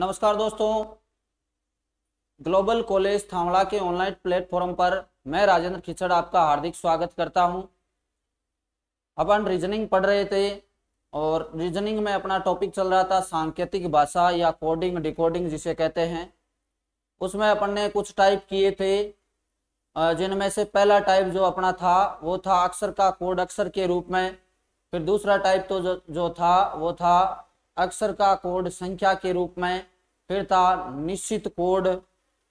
नमस्कार दोस्तों global college थावड़ा के ऑनलाइन प्लेटफॉर्म पर मैं राजेंद्र खिचड़ आपका हार्दिक स्वागत करता हूं अपन रीजनिंग पढ़ रहे थे और रीजनिंग में अपना टॉपिक चल रहा था सांकेतिक भाषा या कोडिंग डिकोडिंग जिसे कहते हैं उसमें अपन ने कुछ टाइप किए थे जिनमें से पहला टाइप जो अपना था वो था अक्षर का कोड अक्षर के रूप में फिर दूसरा टाइप तो जो, जो था वो था अक्षर का कोड संख्या के रूप में फिर था निश्चित कोड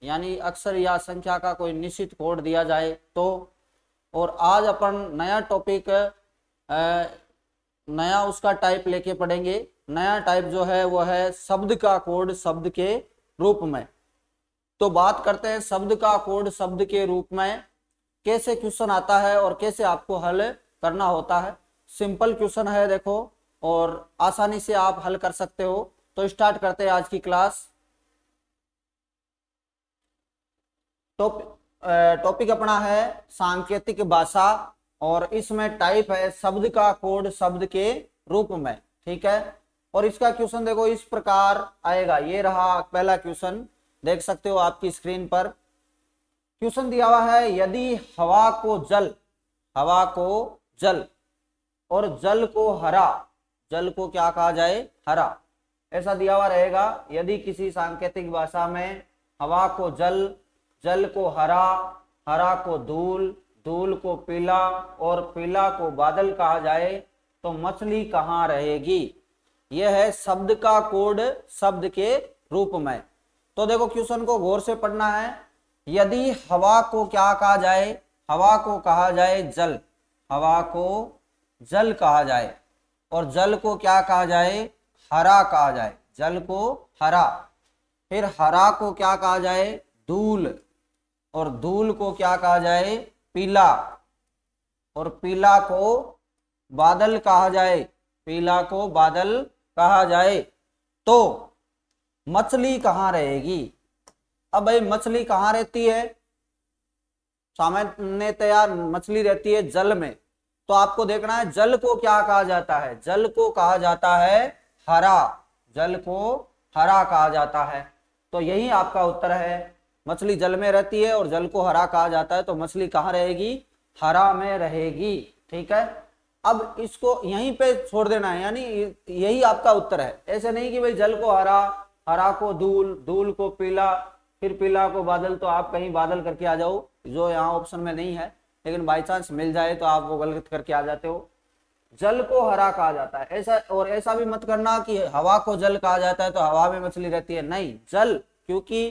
यानी अक्षर या संख्या का कोई निश्चित कोड दिया जाए तो और आज अपन नया टॉपिक नया उसका टाइप लेके पढ़ेंगे नया टाइप जो है वो है शब्द का कोड शब्द के रूप में तो बात करते हैं शब्द का कोड शब्द के रूप में कैसे क्वेश्चन आता है और कैसे आपको हल करना होता है सिंपल क्वेश्चन है देखो और आसानी से आप हल कर सकते हो तो स्टार्ट करते हैं आज की क्लास टॉप टॉपिक अपना है सांकेतिक भाषा और इसमें टाइप है शब्द का कोड शब्द के रूप में ठीक है और इसका क्वेश्चन देखो इस प्रकार आएगा ये रहा पहला क्वेश्चन देख सकते हो आपकी स्क्रीन पर क्वेश्चन दिया हुआ है यदि हवा को जल हवा को जल और जल को हरा जल को क्या कहा जाए हरा ऐसा दिया हुआ रहेगा यदि किसी सांकेतिक भाषा में हवा को जल जल को हरा हरा को धूल धूल को पीला और पीला को बादल कहा जाए तो मछली कहाँ रहेगी यह है शब्द का कोड शब्द के रूप में तो देखो क्वेश्चन को गौर से पढ़ना है यदि हवा को क्या कहा जाए हवा को कहा जाए जल हवा को जल कहा जाए और जल को क्या कहा जाए हरा कहा जाए जल को हरा फिर हरा को क्या कहा जाए दूल और दूल को क्या कहा जाए पीला और पीला को बादल कहा जाए पीला को बादल कहा जाए तो मछली कहाँ रहेगी अब भाई मछली कहाँ रहती है सामान्यतया मछली रहती है जल में तो आपको देखना है जल को क्या कहा जाता है जल को कहा जाता है हरा जल को हरा कहा जाता है तो यही आपका उत्तर है मछली जल में रहती है और जल को हरा कहा जाता है तो मछली कहाँ रहेगी हरा में रहेगी ठीक है अब इसको यहीं पे छोड़ देना है यानी यही आपका उत्तर है ऐसे नहीं कि भाई जल को हरा हरा को धूल धूल को पीला फिर पीला को बादल तो आप कहीं बादल करके आ जाओ जो यहाँ ऑप्शन में नहीं है लेकिन बाई चांस मिल जाए तो आप वो गलत करके आ जाते हो जल को हरा कहा जाता है ऐसा और ऐसा भी मत करना कि हवा को जल कहा जाता है तो हवा में मछली रहती है नहीं जल क्योंकि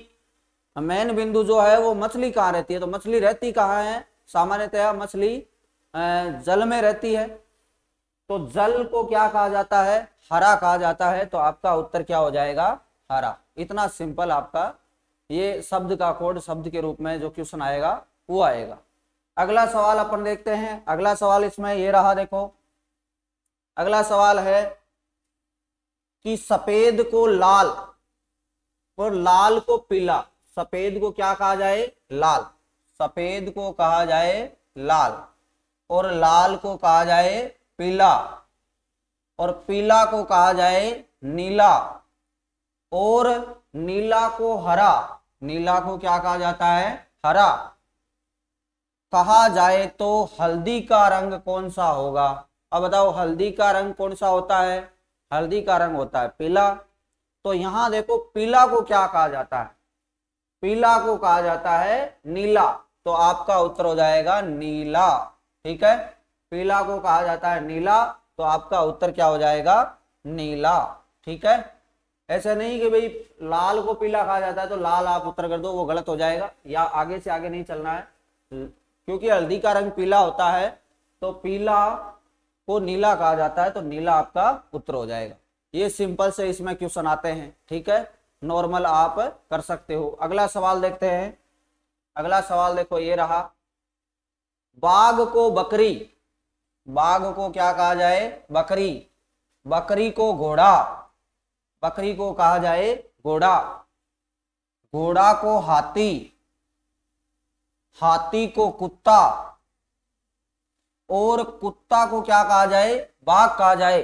मेन बिंदु जो है वो मछली कहाँ रहती है तो मछली रहती कहाँ है सामान्यतया मछली जल में रहती है तो जल को क्या कहा जाता है हरा कहा जाता है तो आपका उत्तर क्या हो जाएगा हरा इतना सिंपल आपका ये शब्द का कोड शब्द के रूप में जो क्वेश्चन आएगा वो आएगा अगला सवाल अपन देखते हैं अगला सवाल इसमें ये रहा देखो अगला सवाल है कि सफेद को लाल और लाल को पीला सफेद को क्या कहा जाए लाल सफेद को कहा जाए लाल और लाल को कहा जाए पीला और पीला को कहा जाए नीला और नीला को हरा नीला को क्या कहा जाता है हरा कहा जाए तो हल्दी का रंग कौन सा होगा अब बताओ हल्दी का रंग कौन सा होता है हल्दी का रंग होता है पीला तो यहां देखो पीला को क्या कहा जाता है पीला को कहा जाता है नीला तो आपका उत्तर हो जाएगा नीला ठीक है पीला को कहा जाता है नीला तो आपका उत्तर क्या हो जाएगा नीला ठीक है ऐसा नहीं कि भाई लाल को पीला कहा जाता है तो लाल आप उत्तर कर दो वो गलत हो जाएगा या आगे से आगे नहीं चलना है क्योंकि हल्दी का रंग पीला होता है तो पीला को नीला कहा जाता है तो नीला आपका उत्तर हो जाएगा ये सिंपल से इसमें क्वेश्चन आते हैं ठीक है नॉर्मल आप कर सकते हो अगला सवाल देखते हैं अगला सवाल देखो ये रहा बाघ को बकरी बाघ को क्या कहा जाए बकरी बकरी को घोड़ा बकरी को कहा जाए घोड़ा घोड़ा को हाथी हाथी को कुत्ता और कुत्ता को क्या कहा जाए बाघ कहा जाए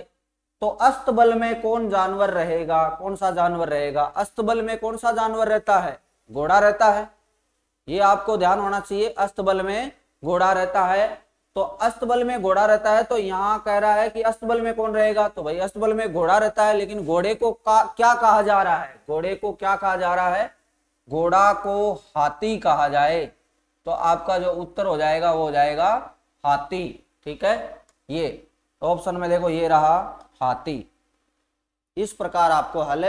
तो अस्तबल में कौन जानवर रहेगा कौन सा जानवर रहेगा अस्तबल में कौन सा जानवर रहता है घोड़ा रहता है ये आपको ध्यान होना चाहिए अस्तबल में घोड़ा रहता है तो अस्तबल में घोड़ा रहता है तो यहां कह रहा है कि अस्तबल में कौन रहेगा तो भाई अस्तबल में घोड़ा रहता है लेकिन घोड़े को का, क्या कहा जा रहा है घोड़े को क्या कहा जा रहा है घोड़ा को हाथी कहा जाए तो आपका जो उत्तर हो जाएगा वो हो जाएगा हाथी ठीक है ये ऑप्शन में देखो ये रहा हाथी इस प्रकार आपको हल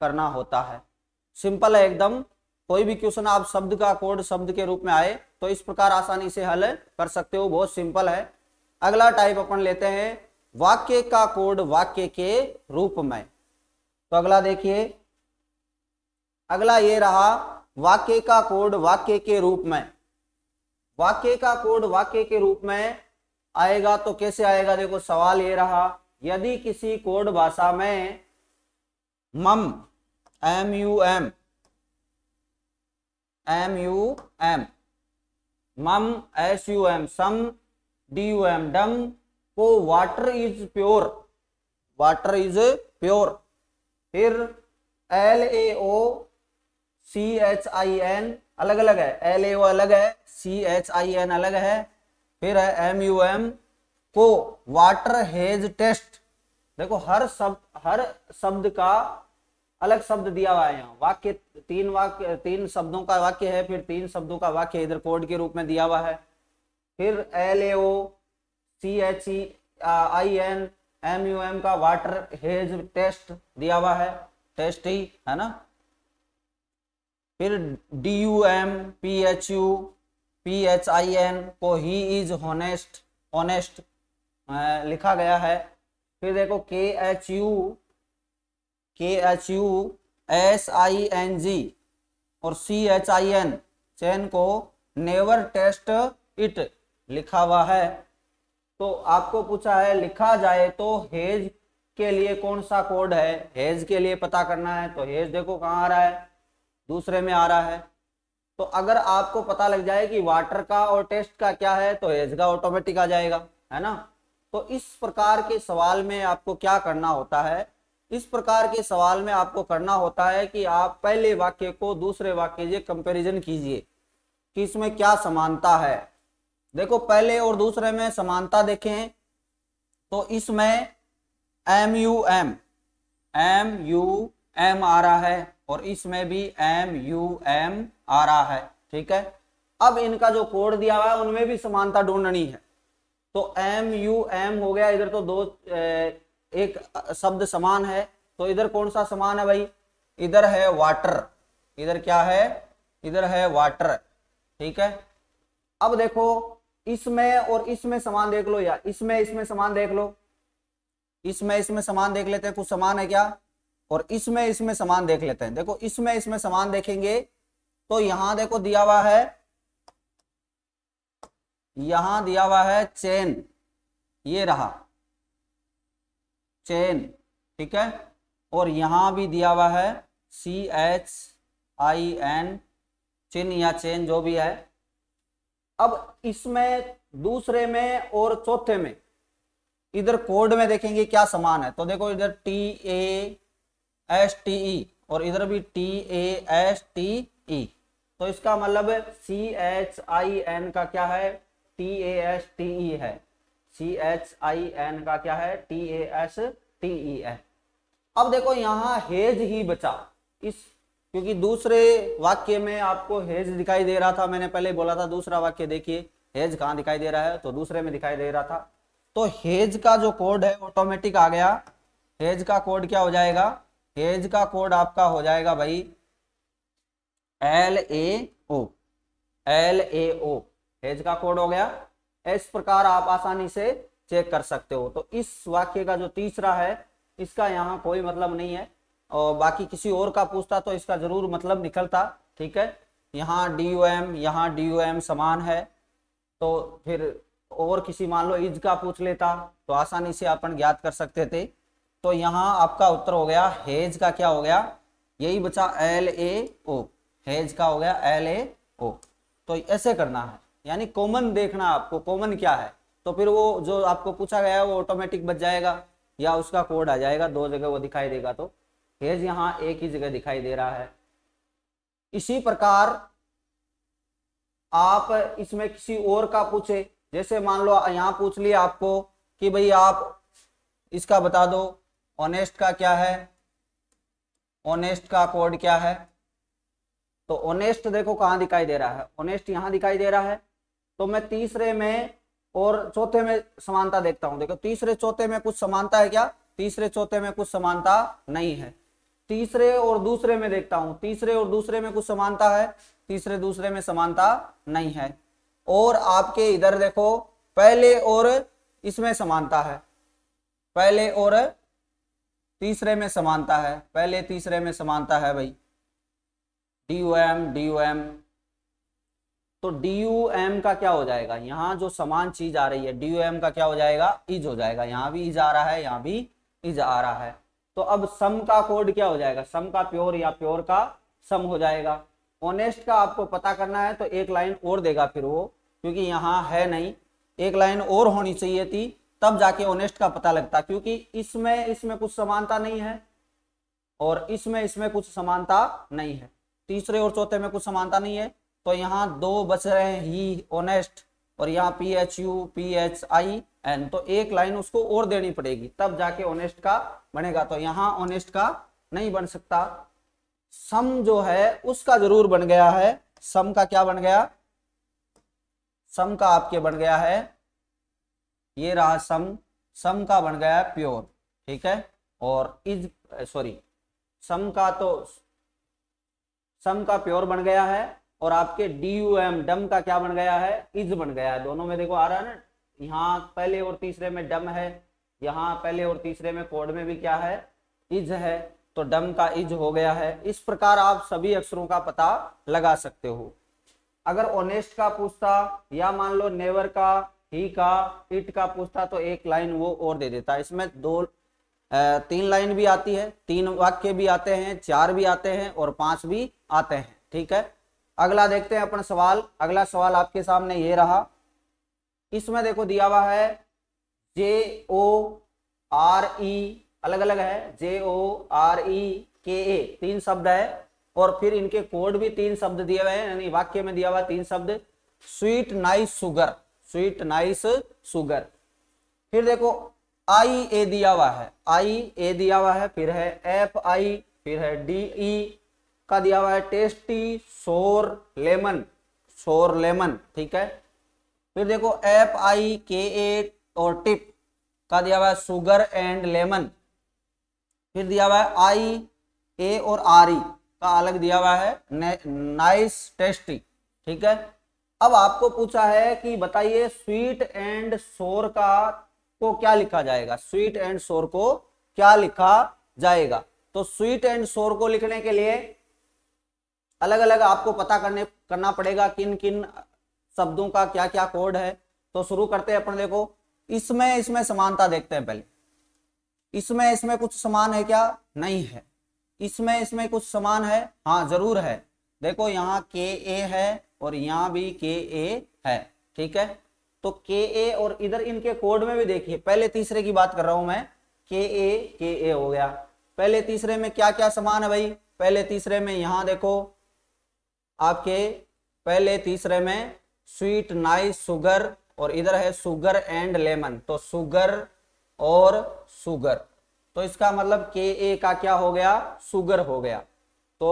करना होता है सिंपल है एकदम कोई भी क्वेश्चन आप शब्द का कोड शब्द के रूप में आए तो इस प्रकार आसानी से हल कर सकते हो बहुत सिंपल है अगला टाइप अपन लेते हैं वाक्य का कोड वाक्य के रूप में तो अगला देखिए अगला ये रहा वाक्य का कोड वाक्य के रूप में वाक्य का कोड वाक्य के रूप में आएगा तो कैसे आएगा देखो सवाल ये रहा यदि किसी कोड भाषा में mum M U M M U M mum S U M sum D U M dum को water is pure water is pure फिर L A O C H I N अलग अलग है एल ए ओ अलग है C H I N अलग है फिर है एम यू एम को वाटर हेज टेस्ट देखो हर शब्द हर शब्द का अलग शब्द दिया हुआ है यहाँ वाक्य तीन वाक्य तीन शब्दों का वाक्य है फिर तीन शब्दों का वाक्य इधर कोड के रूप में दिया हुआ है फिर L A O C H E I N M U M का वाटर हेज टेस्ट दिया हुआ है टेस्ट ही है ना फिर D U M P H U P H I N को ही इज होनेस्ट ऑनेस्ट लिखा गया है फिर देखो K H U K H U S I N G और सी एच आई एन चैन को नेवर टेस्ट इट लिखा हुआ है तो आपको पूछा है लिखा जाए तो हेज के लिए कौन सा कोड है हेज के लिए पता करना है तो हेज देखो कहाँ आ रहा है दूसरे में आ रहा है तो अगर आपको पता लग जाए कि वाटर का और टेस्ट का क्या है तो एज का ऑटोमेटिक आ जाएगा है ना तो इस प्रकार के सवाल में आपको क्या करना होता है इस प्रकार के सवाल में आपको करना होता है कि आप पहले वाक्य को दूसरे वाक्य से कंपेरिजन कीजिए कि इसमें क्या समानता है देखो पहले और दूसरे में समानता देखें तो इसमें M U M M U M आ रहा है और इसमें भी एम यू एम आ रहा है ठीक है अब इनका जो कोड दिया हुआ है उनमें भी समानता ढूंढनी है तो एम यू एम हो गया इधर तो दो एक शब्द समान है तो इधर कौन सा समान है भाई इधर है वाटर इधर क्या है इधर है वाटर ठीक है अब देखो इसमें और इसमें समान देख लो या इसमें इसमें समान देख लो इसमें इसमें समान देख लेते हैं कुछ समान है क्या और इसमें इसमें समान देख लेते हैं देखो इसमें इसमें समान देखेंगे तो यहां देखो दिया हुआ है यहां दिया हुआ है चेन ये रहा चेन ठीक है और यहां भी दिया हुआ है सी एच आई एन चिन्ह या चेन जो भी है अब इसमें दूसरे में और चौथे में इधर कोड में देखेंगे क्या समान है तो देखो इधर T A S T E और इधर भी T A S T E तो इसका मतलब सी एच आई एन का क्या है T A S T E है सी एच आई एन का क्या है T A S T E है अब देखो यहाँ हेज ही बचा इस क्योंकि दूसरे वाक्य में आपको हेज दिखाई दे रहा था मैंने पहले बोला था दूसरा वाक्य देखिए हेज कहाँ दिखाई दे रहा है तो दूसरे में दिखाई दे रहा था तो हेज का जो कोड है ऑटोमेटिक आ गया हेज का कोड क्या हो जाएगा केज का कोड आपका हो जाएगा भाई L A O L A O has का कोड हो गया इस प्रकार आप आसानी से चेक कर सकते हो तो इस वाक्य का जो तीसरा है इसका यहाँ कोई मतलब नहीं है और बाकी किसी और का पूछता तो इसका जरूर मतलब निकलता ठीक है यहाँ डी यू एम यहाँ डी यू एम समान है तो फिर और किसी मान लो इज का पूछ लेता तो आसानी से अपन ज्ञात कर सकते थे तो यहां आपका उत्तर हो गया हेज का क्या हो गया यही बचा एल ए ओ हेज का हो गया एल ए ओ तो ऐसे करना है यानी कॉमन देखना आपको कॉमन क्या है तो फिर वो जो आपको पूछा गया है वो ऑटोमेटिक बच जाएगा या उसका कोड आ जाएगा दो जगह वो दिखाई देगा तो हेज यहां एक ही जगह दिखाई दे रहा है इसी प्रकार आप इसमें किसी और का पूछे जैसे मान लो यहां पूछ लिया आपको कि भाई आप इसका बता दो ऑनेस्ट का क्या है ऑनेस्ट का कोड क्या है तो ऑनेस्ट देखो कहां दिखाई दे रहा है ऑनेस्ट यहां दिखाई दे रहा है तो मैं तीसरे में और चौथे में समानता देखता हूं देखो तीसरे चौथे में कुछ समानता है क्या तीसरे चौथे में कुछ समानता नहीं है तीसरे और दूसरे में देखता हूं तीसरे और दूसरे में कुछ समानता है तीसरे दूसरे में समानता नहीं है और आपके इधर देखो पहले और इसमें समानता है पहले और तीसरे में समानता है पहले तीसरे में समानता है भाई D U M D U M तो डी यू एम का क्या हो जाएगा यहां जो समान चीज आ रही है डी यू एम का क्या हो जाएगा इज हो जाएगा यहाँ भी इज आ रहा है यहाँ भी इज आ रहा है तो अब सम का कोड क्या हो जाएगा सम का प्योर या प्योर का सम हो जाएगा ऑनेस्ट का आपको पता करना है तो एक लाइन और देगा फिर वो क्योंकि यहां है नहीं एक लाइन और होनी चाहिए थी तब जाके ऑनेस्ट का पता लगता क्योंकि इसमें इसमें कुछ समानता नहीं है और इसमें इसमें कुछ समानता नहीं है तीसरे और चौथे में कुछ समानता नहीं है तो यहाँ दो बच रहे हैं ही ऑनेस्ट और यहाँ P H U P H I N तो एक लाइन उसको और देनी पड़ेगी तब जाके ऑनेस्ट का बनेगा तो यहाँ ऑनेस्ट का नहीं बन सकता सम जो है उसका जरूर बन गया है सम का क्या बन गया सम का आपके बन गया है ये रहा सम सम का बन गया प्योर ठीक है और इज सॉरी सम का तो सम का प्योर बन गया है और आपके डी यू एम डम का क्या बन गया है इज बन गया है दोनों में देखो आ रहा है ना यहाँ पहले और तीसरे में डम है यहाँ पहले और तीसरे में कोड में भी क्या है इज है तो डम का इज हो गया है इस प्रकार आप सभी अक्षरों का पता लगा सकते हो अगर ओनेस्ट का पूछता या मान लो नेवर का ही का इट का पूछता तो एक लाइन वो और दे देता इसमें दो तीन लाइन भी आती है तीन वाक्य भी आते हैं चार भी आते हैं और पांच भी आते हैं ठीक है अगला देखते हैं अपन सवाल अगला सवाल आपके सामने ये रहा इसमें देखो दिया हुआ है जे ओ आर ई e, अलग अलग है जे ओ आर ई के ए तीन शब्द है और फिर इनके कोड भी तीन शब्द दिए हुए हैं यानी वाक्य में दिया हुआ तीन शब्द sweet nice sugar sweet nice sugar फिर देखो आई ए दिया हुआ है आई ए दिया हुआ है फिर है एफ आई फिर है डी ई का दिया हुआ है टेस्टी सोर लेमन सोर लेमन ठीक है फिर देखो एफ आई के ए और टिप का दिया हुआ है सुगर एंड लेमन फिर दिया हुआ है आई ए और आर ई का अलग दिया हुआ है नाइस टेस्टी ठीक है अब आपको पूछा है कि बताइए स्वीट एंड सोर का को क्या लिखा जाएगा स्वीट एंड सोर को क्या लिखा जाएगा तो स्वीट एंड सोर को लिखने के लिए अलग अलग आपको पता करने करना पड़ेगा किन किन शब्दों का क्या क्या कोड है तो शुरू करते हैं अपन देखो इसमें इसमें समानता देखते हैं पहले इसमें इसमें कुछ समान है क्या नहीं है इसमें इसमें कुछ समान है हाँ जरूर है देखो यहाँ के ए है और यहाँ भी के ए है ठीक है तो के ए और इधर इनके कोड में भी देखिए पहले तीसरे की बात कर रहा हूं मैं के ए के ए हो गया पहले तीसरे में क्या क्या समान है भाई पहले तीसरे में यहां देखो आपके पहले तीसरे में स्वीट नाइस सुगर और इधर है सुगर एंड लेमन तो सुगर और सुगर तो इसका मतलब के ए का क्या हो गया सुगर हो गया तो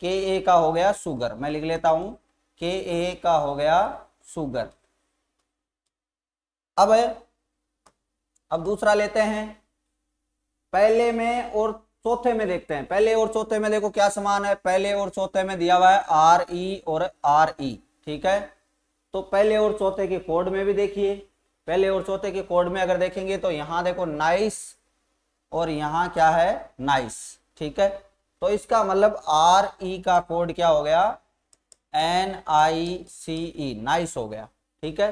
के ए का हो गया सुगर मैं लिख लेता हूं के ए का हो गया सुगर अब अब दूसरा लेते हैं पहले में और चौथे में देखते हैं पहले और चौथे में देखो क्या समान है पहले और चौथे में दिया हुआ है आर ई e और आर ई e, ठीक है तो पहले और चौथे के कोड में भी देखिए पहले और चौथे के कोड में अगर देखेंगे तो यहां देखो नाइस और यहां क्या है नाइस ठीक है तो इसका मतलब आर ई e का कोड क्या हो गया एन आई सी ई नाइस हो गया ठीक है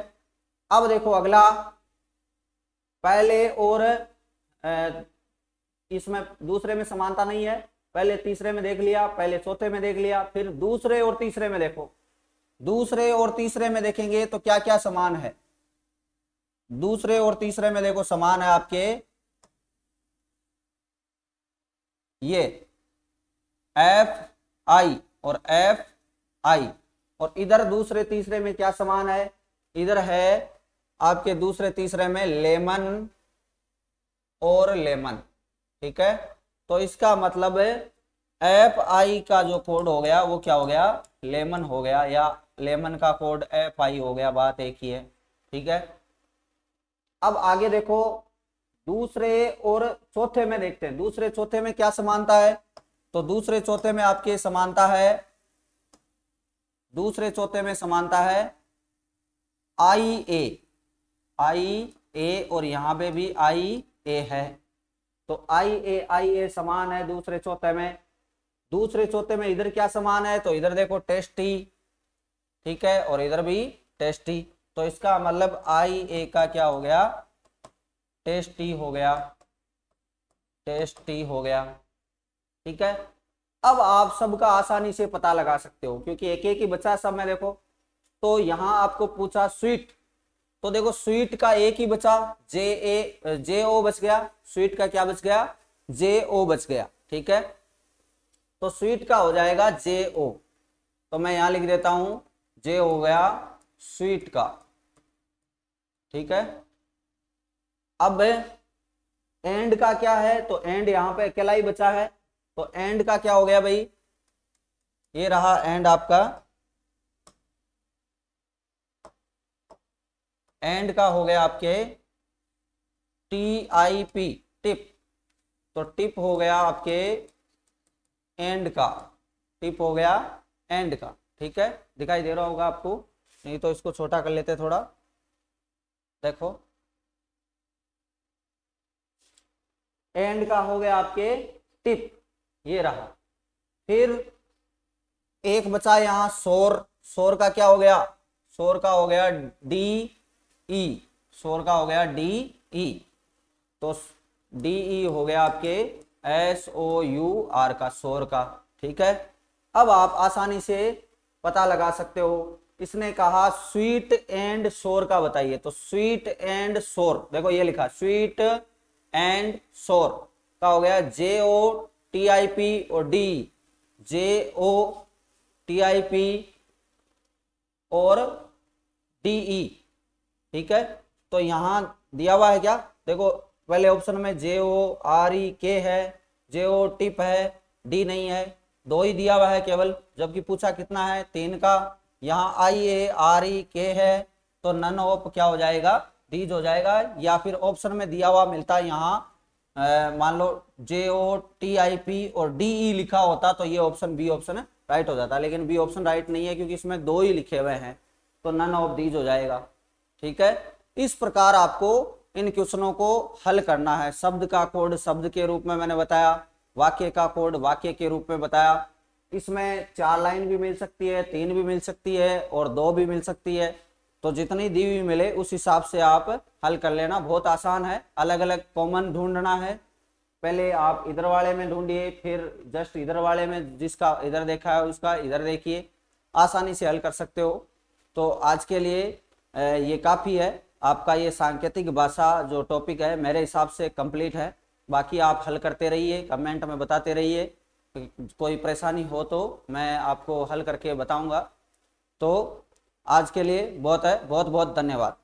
अब देखो अगला पहले और इसमें दूसरे में समानता नहीं है पहले तीसरे में देख लिया पहले चौथे में देख लिया फिर दूसरे और तीसरे में देखो दूसरे और तीसरे में देखेंगे तो क्या क्या समान है दूसरे और तीसरे में देखो समान है आपके ये एफ आई और एफ आई और इधर दूसरे तीसरे में क्या समान है इधर है आपके दूसरे तीसरे में लेमन और लेमन ठीक है तो इसका मतलब एफ आई का जो कोड हो गया वो क्या हो गया लेमन हो गया या लेमन का कोड एफ आई हो गया बात एक ही है ठीक है अब आगे देखो दूसरे और चौथे में देखते हैं दूसरे चौथे में क्या समानता है तो दूसरे चौथे में आपके समानता है दूसरे चौथे में समानता है आई ए आई ए और यहां पे भी आई ए है तो आई ए आई ए समान है दूसरे चौथे में दूसरे चौथे में इधर क्या समान है तो इधर देखो टेस्टी ठीक है और इधर भी टेस्टी तो इसका मतलब आई ए का क्या हो गया टेस्टी हो गया टेस्टी हो गया ठीक है अब आप सबका आसानी से पता लगा सकते हो क्योंकि एक एक ही बच्चा सब में देखो तो यहां आपको पूछा स्वीट तो देखो स्वीट का एक ही बचा जे ए जे ओ बच गया स्वीट का क्या बच गया जे ओ बच गया ठीक है तो स्वीट का हो जाएगा जे ओ तो मैं यहां लिख देता हूं जे हो गया स्वीट का ठीक है अब एंड का क्या है तो एंड यहां पे अकेला ही बचा है तो एंड का क्या हो गया भाई ये रहा एंड आपका एंड का हो गया आपके टी आई पी टिप तो टिप हो गया आपके एंड का टिप हो गया एंड का ठीक है दिखाई दे रहा होगा आपको नहीं तो इसको छोटा कर लेते थोड़ा देखो एंड का हो गया आपके टिप ये रहा फिर एक बचा यहां सोर सोर का क्या हो गया सोर का हो गया डी ई सोर का हो गया डी ई तो डी ई हो गया आपके एस ओ यू आर का सोर का ठीक है अब आप आसानी से पता लगा सकते हो इसने कहा स्वीट एंड सोर का बताइए तो स्वीट एंड सोर देखो ये लिखा स्वीट एंड सोर का हो गया J O T I P और D J O T I P और डी ई e, ठीक है तो यहाँ दिया हुआ है क्या देखो पहले ऑप्शन में जे ओ आर ई के है जे ओ टिप है डी नहीं है दो ही दिया हुआ है केवल जबकि पूछा कितना है तीन का यहाँ आई ए आर ई के है तो नन ऑप क्या हो जाएगा डीज हो जाएगा या फिर ऑप्शन में दिया हुआ मिलता है यहाँ मान लो J O T I P और डी ई e लिखा होता तो ये ऑप्शन बी ऑप्शन राइट हो जाता लेकिन बी ऑप्शन राइट नहीं है क्योंकि इसमें दो ही लिखे हुए हैं तो नन ऑफ दीज हो जाएगा ठीक है इस प्रकार आपको इन क्वेश्चनों को हल करना है शब्द का कोड शब्द के रूप में मैंने बताया वाक्य का कोड वाक्य के रूप में बताया इसमें चार लाइन भी मिल सकती है तीन भी मिल सकती है और दो भी मिल सकती है तो जितनी दी हुई मिले उस हिसाब से आप हल कर लेना बहुत आसान है अलग अलग कॉमन ढूंढना है पहले आप इधर वाले में ढूंढिए फिर जस्ट इधर वाले में जिसका इधर देखा है उसका इधर देखिए आसानी से हल कर सकते हो तो आज के लिए ये काफ़ी है आपका ये सांकेतिक भाषा जो टॉपिक है मेरे हिसाब से कंप्लीट है बाकी आप हल करते रहिए कमेंट में बताते रहिए कोई परेशानी हो तो मैं आपको हल करके बताऊंगा तो आज के लिए बहुत है बहुत बहुत धन्यवाद